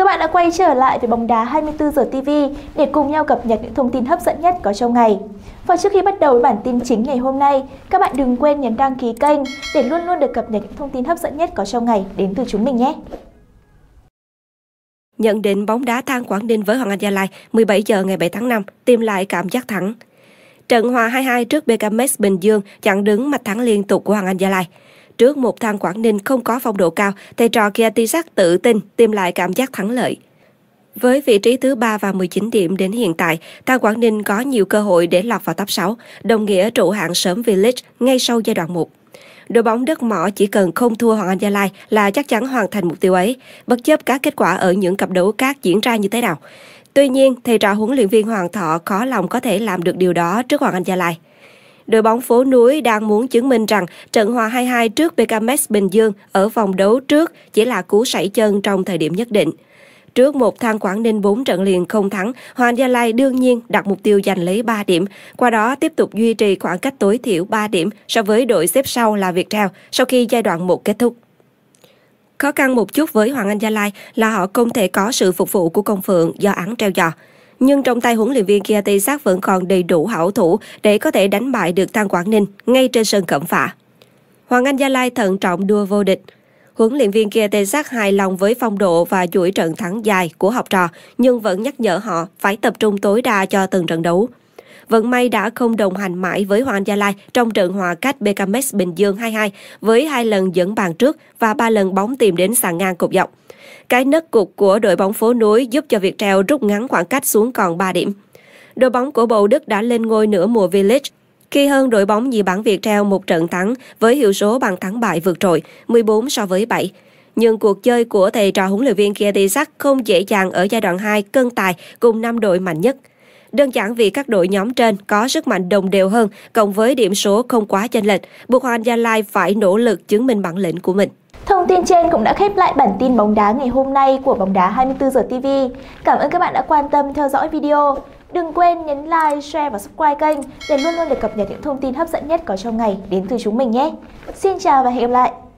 các bạn đã quay trở lại với bóng đá 24 giờ TV để cùng nhau cập nhật những thông tin hấp dẫn nhất có trong ngày. Và trước khi bắt đầu với bản tin chính ngày hôm nay, các bạn đừng quên nhấn đăng ký kênh để luôn luôn được cập nhật những thông tin hấp dẫn nhất có trong ngày đến từ chúng mình nhé. Nhận định bóng đá than Quảng Ninh với Hoàng Anh Gia Lai 17 giờ ngày 7 tháng 5 tìm lại cảm giác thắng. Trận hòa 2-2 trước BKMX Bình Dương chặn đứng mạch thắng liên tục của Hoàng Anh Gia Lai. Trước một thang Quảng Ninh không có phong độ cao, thầy trò Kiatisak tự tin tìm lại cảm giác thắng lợi. Với vị trí thứ 3 và 19 điểm đến hiện tại, Thang Quảng Ninh có nhiều cơ hội để lọt vào top 6, đồng nghĩa trụ hạng sớm V-League ngay sau giai đoạn 1. Đội bóng đất mỏ chỉ cần không thua Hoàng Anh Gia Lai là chắc chắn hoàn thành mục tiêu ấy, bất chấp các kết quả ở những cặp đấu khác diễn ra như thế nào. Tuy nhiên, thầy trò huấn luyện viên Hoàng Thọ khó lòng có thể làm được điều đó trước Hoàng Anh Gia Lai đội bóng phố núi đang muốn chứng minh rằng trận hòa 2-2 trước BKMX Bình Dương ở vòng đấu trước chỉ là cú sảy chân trong thời điểm nhất định. Trước một thang Quảng Ninh 4 trận liền không thắng, Hoàng Gia Lai đương nhiên đặt mục tiêu giành lấy 3 điểm, qua đó tiếp tục duy trì khoảng cách tối thiểu 3 điểm so với đội xếp sau là Việt Viettel sau khi giai đoạn 1 kết thúc. Khó khăn một chút với Hoàng Anh Gia Lai là họ không thể có sự phục vụ của công phượng do án treo giò nhưng trong tay huấn luyện viên Kia Tây vẫn còn đầy đủ hảo thủ để có thể đánh bại được Thang Quảng Ninh ngay trên sân cẩm phả. Hoàng Anh Gia Lai thận trọng đua vô địch. Huấn luyện viên Kia Tê hài lòng với phong độ và chuỗi trận thắng dài của học trò, nhưng vẫn nhắc nhở họ phải tập trung tối đa cho từng trận đấu. Vận may đã không đồng hành mãi với Hoàng Gia Lai trong trận hòa cách BKMX Bình Dương 2-2 với hai lần dẫn bàn trước và ba lần bóng tìm đến sàn ngang cột dọc. Cái nấc cục của đội bóng phố núi giúp cho việc treo rút ngắn khoảng cách xuống còn 3 điểm. Đội bóng của Bầu Đức đã lên ngôi nửa mùa village league khi hơn đội bóng nhì bảng Việt treo một trận thắng với hiệu số bằng thắng bại vượt trội 14 so với 7. Nhưng cuộc chơi của thầy trò huấn luyện viên Kietisak không dễ dàng ở giai đoạn 2 cân tài cùng năm đội mạnh nhất. Đơn giản vì các đội nhóm trên có sức mạnh đồng đều hơn, cộng với điểm số không quá chênh lệch, buộc Hoàng Gia Lai phải nỗ lực chứng minh bản lĩnh của mình. Thông tin trên cũng đã khép lại bản tin bóng đá ngày hôm nay của bóng đá 24 giờ TV. Cảm ơn các bạn đã quan tâm theo dõi video. Đừng quên nhấn like, share và subscribe kênh để luôn luôn được cập nhật những thông tin hấp dẫn nhất có trong ngày đến từ chúng mình nhé. Xin chào và hẹn gặp lại!